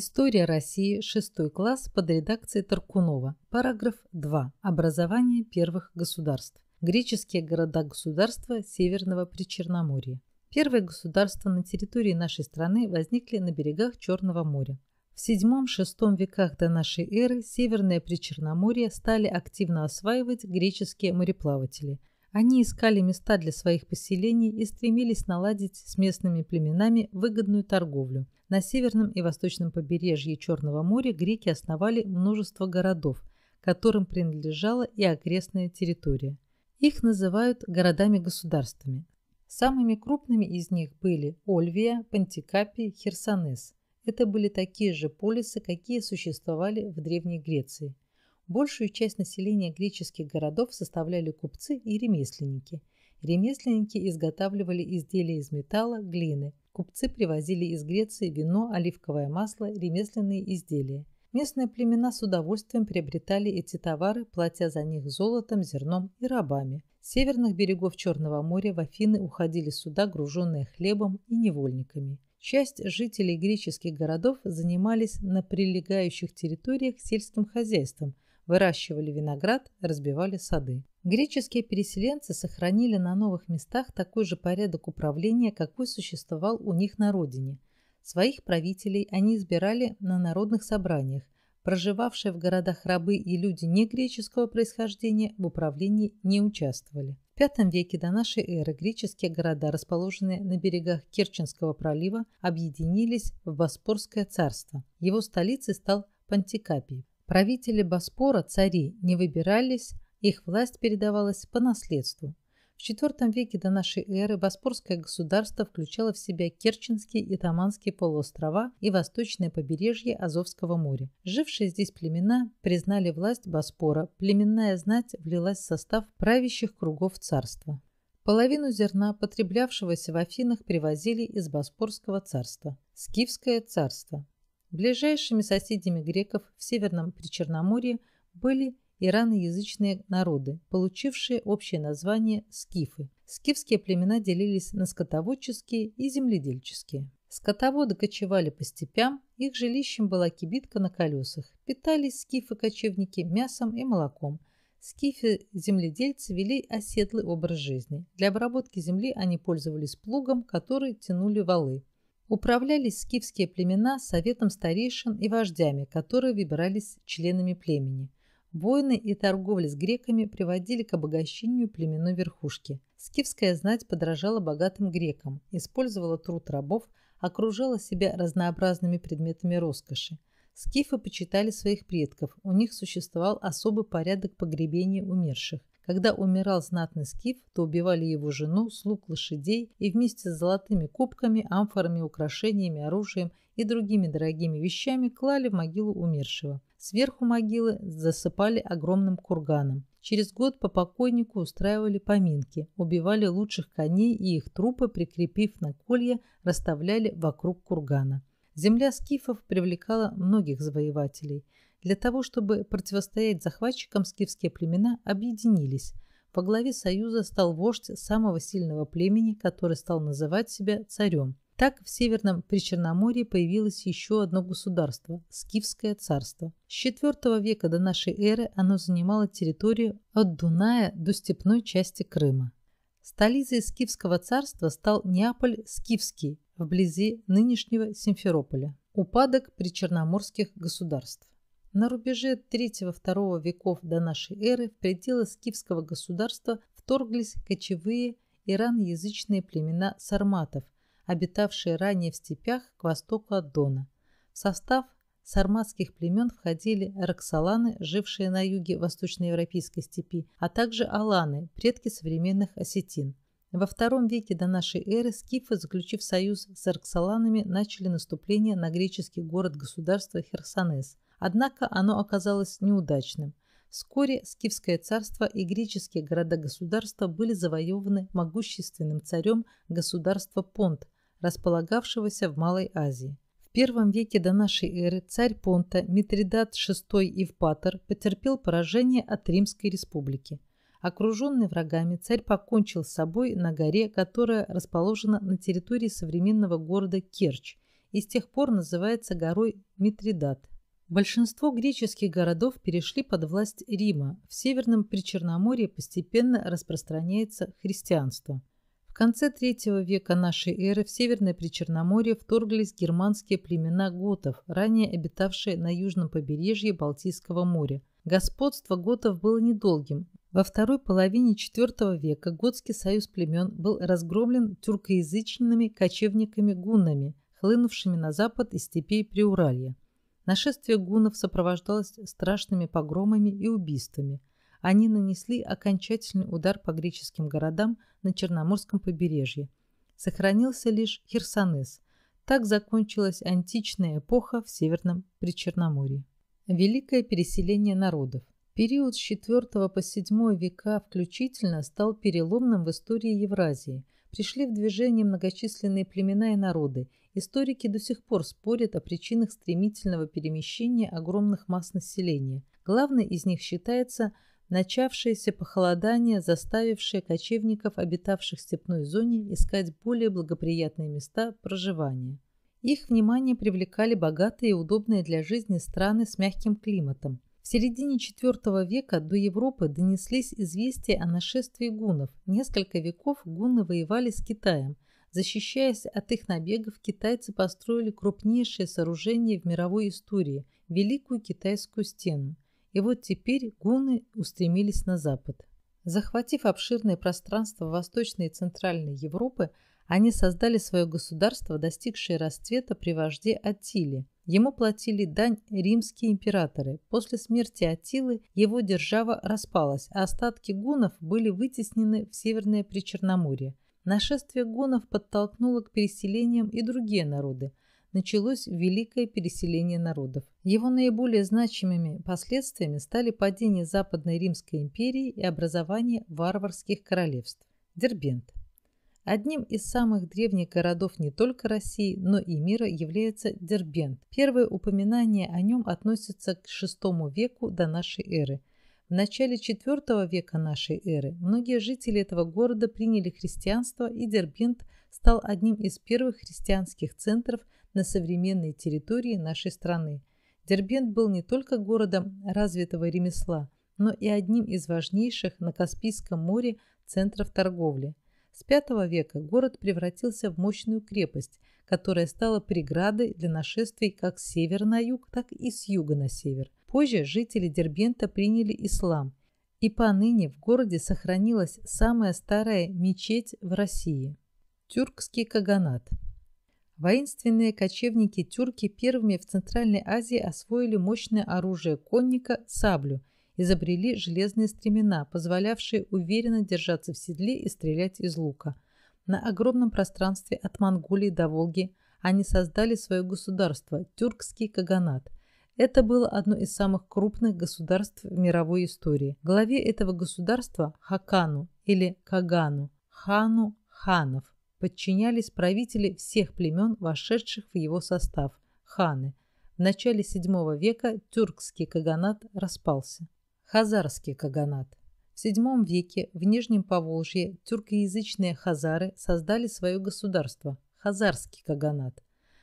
История России, шестой класс, под редакцией Таркунова. Параграф 2. Образование первых государств. Греческие города-государства Северного Причерноморья. Первые государства на территории нашей страны возникли на берегах Черного моря. В VII-VI веках до нашей эры Северное Причерноморье стали активно осваивать греческие мореплаватели – они искали места для своих поселений и стремились наладить с местными племенами выгодную торговлю. На северном и восточном побережье Черного моря греки основали множество городов, которым принадлежала и окрестная территория. Их называют городами-государствами. Самыми крупными из них были Ольвия, Пантикапи, Херсонес. Это были такие же полисы, какие существовали в Древней Греции – Большую часть населения греческих городов составляли купцы и ремесленники. Ремесленники изготавливали изделия из металла, глины. Купцы привозили из Греции вино, оливковое масло, ремесленные изделия. Местные племена с удовольствием приобретали эти товары, платя за них золотом, зерном и рабами. С северных берегов Черного моря в Афины уходили суда, груженные хлебом и невольниками. Часть жителей греческих городов занимались на прилегающих территориях сельским хозяйством – выращивали виноград, разбивали сады. Греческие переселенцы сохранили на новых местах такой же порядок управления, какой существовал у них на родине. Своих правителей они избирали на народных собраниях, проживавшие в городах рабы и люди не греческого происхождения в управлении не участвовали. В V веке до нашей эры греческие города, расположенные на берегах Керченского пролива, объединились в Боспорское царство. Его столицей стал Пантикапий. Правители Боспора, цари, не выбирались, их власть передавалась по наследству. В IV веке до нашей эры Боспорское государство включало в себя Керченские и Таманские полуострова и восточное побережье Азовского моря. Жившие здесь племена признали власть Боспора, племенная знать влилась в состав правящих кругов царства. Половину зерна, потреблявшегося в Афинах, привозили из Боспорского царства. Скифское царство. Ближайшими соседями греков в Северном Причерноморье были ираноязычные народы, получившие общее название скифы. Скифские племена делились на скотоводческие и земледельческие. Скотоводы кочевали по степям, их жилищем была кибитка на колесах. Питались скифы-кочевники мясом и молоком. Скифы-земледельцы вели оседлый образ жизни. Для обработки земли они пользовались плугом, который тянули валы управлялись скифские племена советом старейшин и вождями, которые выбирались членами племени. Войны и торговля с греками приводили к обогащению племенной верхушки. Скифская знать подражала богатым грекам, использовала труд рабов, окружала себя разнообразными предметами роскоши. Скифы почитали своих предков, у них существовал особый порядок погребения умерших. Когда умирал знатный скиф, то убивали его жену, слуг лошадей и вместе с золотыми кубками, амфорами, украшениями, оружием и другими дорогими вещами клали в могилу умершего. Сверху могилы засыпали огромным курганом. Через год по покойнику устраивали поминки, убивали лучших коней и их трупы, прикрепив на колья, расставляли вокруг кургана. Земля скифов привлекала многих завоевателей – для того, чтобы противостоять захватчикам, скифские племена объединились. Во главе союза стал вождь самого сильного племени, который стал называть себя царем. Так в Северном Причерноморье появилось еще одно государство – Скифское царство. С IV века до нашей эры оно занимало территорию от Дуная до степной части Крыма. Столицей Скифского царства стал Неаполь Скифский, вблизи нынешнего Симферополя. Упадок причерноморских государств. На рубеже 3-2 веков до нашей эры в пределы скифского государства вторглись кочевые иранязычные племена сарматов, обитавшие ранее в степях к востоку от Дона. В состав сарматских племен входили роксоланы, жившие на юге восточноевропейской степи, а также аланы, предки современных осетин. Во втором веке до нашей эры скифы, заключив союз с роксоланами, начали наступление на греческий город-государство Херсонес – Однако оно оказалось неудачным. Вскоре Скифское царство и греческие города-государства были завоеваны могущественным царем государства Понт, располагавшегося в Малой Азии. В первом веке до нашей эры царь Понта Митридат VI Ивпатор потерпел поражение от Римской республики. Окруженный врагами, царь покончил с собой на горе, которая расположена на территории современного города Керчь и с тех пор называется горой Митридат. Большинство греческих городов перешли под власть Рима. В Северном Причерноморье постепенно распространяется христианство. В конце III века нашей эры в Северное Причерноморье вторглись германские племена готов, ранее обитавшие на южном побережье Балтийского моря. Господство готов было недолгим. Во второй половине IV века готский союз племен был разгромлен тюркоязычными кочевниками-гуннами, хлынувшими на запад из степей Приуралья. Нашествие гуннов сопровождалось страшными погромами и убийствами. Они нанесли окончательный удар по греческим городам на Черноморском побережье. Сохранился лишь Херсонес. Так закончилась античная эпоха в Северном Причерноморье. Великое переселение народов. Период с IV по VII века включительно стал переломным в истории Евразии – пришли в движение многочисленные племена и народы. Историки до сих пор спорят о причинах стремительного перемещения огромных масс населения. Главной из них считается начавшееся похолодание, заставившее кочевников, обитавших в степной зоне, искать более благоприятные места проживания. Их внимание привлекали богатые и удобные для жизни страны с мягким климатом, в середине IV века до Европы донеслись известия о нашествии гуннов. Несколько веков гунны воевали с Китаем. Защищаясь от их набегов, китайцы построили крупнейшее сооружение в мировой истории – Великую Китайскую стену. И вот теперь гунны устремились на запад. Захватив обширное пространство Восточной и Центральной Европы, они создали свое государство, достигшее расцвета при вожде Атиле – Ему платили дань римские императоры. После смерти Атилы его держава распалась, а остатки гунов были вытеснены в Северное Причерноморье. Нашествие гунов подтолкнуло к переселениям и другие народы. Началось великое переселение народов. Его наиболее значимыми последствиями стали падение Западной Римской империи и образование варварских королевств. Дербент. Одним из самых древних городов не только России, но и мира является Дербент. Первое упоминание о нем относится к VI веку до нашей эры. В начале IV века нашей эры многие жители этого города приняли христианство, и Дербент стал одним из первых христианских центров на современной территории нашей страны. Дербент был не только городом развитого ремесла, но и одним из важнейших на Каспийском море центров торговли – с V века город превратился в мощную крепость, которая стала преградой для нашествий как с севера на юг, так и с юга на север. Позже жители Дербента приняли ислам, и поныне в городе сохранилась самая старая мечеть в России – Тюркский Каганат. Воинственные кочевники-тюрки первыми в Центральной Азии освоили мощное оружие конника – саблю – изобрели железные стремена, позволявшие уверенно держаться в седле и стрелять из лука. На огромном пространстве от Монголии до Волги они создали свое государство – тюркский каганат. Это было одно из самых крупных государств в мировой истории. Главе этого государства – Хакану или Кагану, хану ханов, подчинялись правители всех племен, вошедших в его состав – ханы. В начале VII века тюркский каганат распался. Хазарский каганат. В VII веке в Нижнем Поволжье тюркоязычные хазары создали свое государство – Хазарский каганат.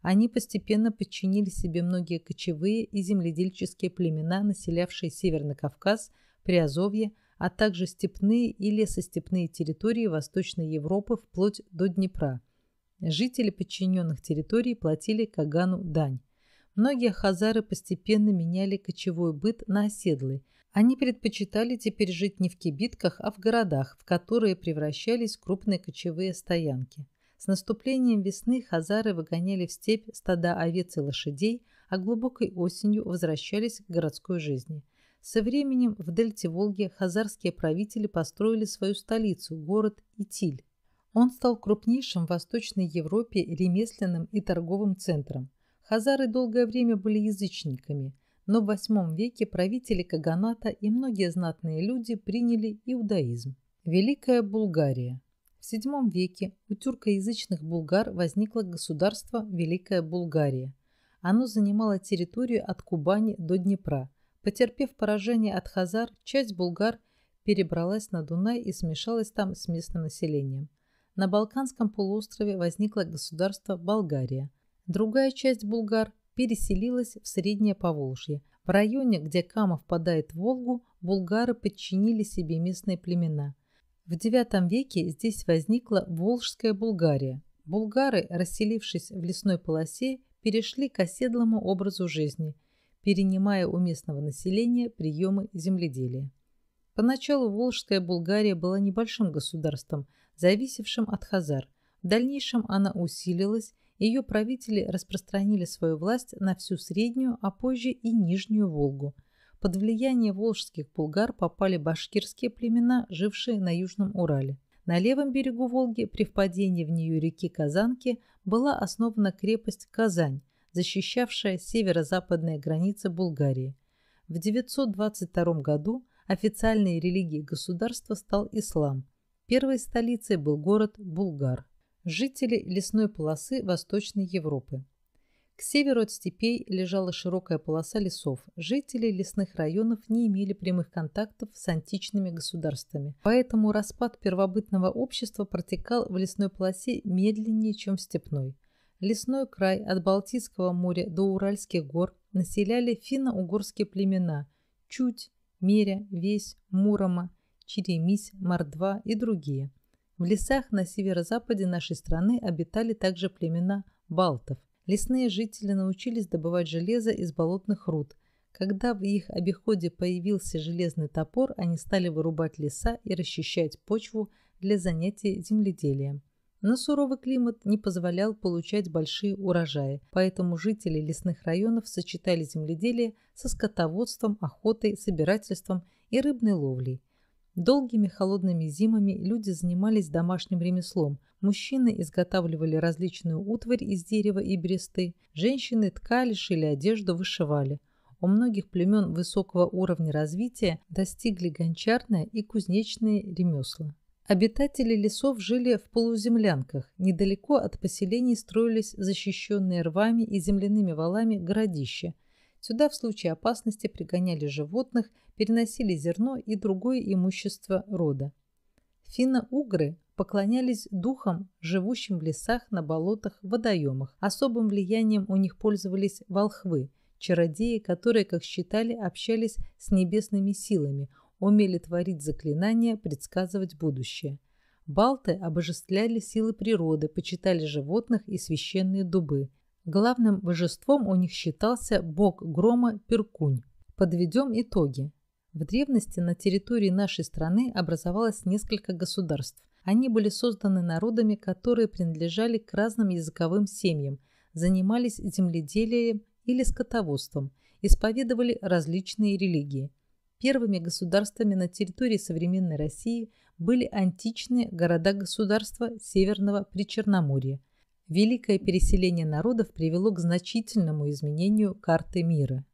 Они постепенно подчинили себе многие кочевые и земледельческие племена, населявшие Северный Кавказ, Приазовье, а также степные и лесостепные территории Восточной Европы вплоть до Днепра. Жители подчиненных территорий платили Кагану дань. Многие хазары постепенно меняли кочевой быт на оседлый. Они предпочитали теперь жить не в кибитках, а в городах, в которые превращались крупные кочевые стоянки. С наступлением весны хазары выгоняли в степь стада овец и лошадей, а глубокой осенью возвращались к городской жизни. Со временем в дельте Волги хазарские правители построили свою столицу – город Итиль. Он стал крупнейшим в Восточной Европе ремесленным и торговым центром. Хазары долгое время были язычниками, но в VIII веке правители Каганата и многие знатные люди приняли иудаизм. Великая Булгария. В VII веке у тюркоязычных булгар возникло государство Великая Булгария. Оно занимало территорию от Кубани до Днепра. Потерпев поражение от хазар, часть булгар перебралась на Дунай и смешалась там с местным населением. На Балканском полуострове возникло государство Болгария. Другая часть Булгар переселилась в Среднее Поволжье. В районе, где Кама впадает в Волгу, булгары подчинили себе местные племена. В IX веке здесь возникла Волжская Булгария. Булгары, расселившись в лесной полосе, перешли к оседлому образу жизни, перенимая у местного населения приемы земледелия. Поначалу Волжская Булгария была небольшим государством, зависевшим от хазар. В дальнейшем она усилилась ее правители распространили свою власть на всю Среднюю, а позже и Нижнюю Волгу. Под влияние волжских булгар попали башкирские племена, жившие на Южном Урале. На левом берегу Волги при впадении в нее реки Казанки была основана крепость Казань, защищавшая северо-западные границы Булгарии. В 922 году официальной религией государства стал ислам. Первой столицей был город Булгар жители лесной полосы Восточной Европы. К северу от степей лежала широкая полоса лесов. Жители лесных районов не имели прямых контактов с античными государствами, поэтому распад первобытного общества протекал в лесной полосе медленнее, чем в степной. Лесной край от Балтийского моря до Уральских гор населяли финно-угорские племена Чуть, Меря, Весь, Мурома, Черемись, Мордва и другие – в лесах на северо-западе нашей страны обитали также племена балтов. Лесные жители научились добывать железо из болотных руд. Когда в их обиходе появился железный топор, они стали вырубать леса и расчищать почву для занятия земледелием. Но суровый климат не позволял получать большие урожаи, поэтому жители лесных районов сочетали земледелие со скотоводством, охотой, собирательством и рыбной ловлей. Долгими холодными зимами люди занимались домашним ремеслом. Мужчины изготавливали различную утварь из дерева и бересты, женщины ткали, шили одежду, вышивали. У многих племен высокого уровня развития достигли гончарное и кузнечные ремесла. Обитатели лесов жили в полуземлянках. Недалеко от поселений строились защищенные рвами и земляными валами городища – Сюда в случае опасности пригоняли животных, переносили зерно и другое имущество рода. Финно-угры поклонялись духам, живущим в лесах, на болотах, водоемах. Особым влиянием у них пользовались волхвы, чародеи, которые, как считали, общались с небесными силами, умели творить заклинания, предсказывать будущее. Балты обожествляли силы природы, почитали животных и священные дубы. Главным божеством у них считался бог грома Перкунь. Подведем итоги. В древности на территории нашей страны образовалось несколько государств. Они были созданы народами, которые принадлежали к разным языковым семьям, занимались земледелием или скотоводством, исповедовали различные религии. Первыми государствами на территории современной России были античные города-государства Северного Причерноморья – Великое переселение народов привело к значительному изменению карты мира.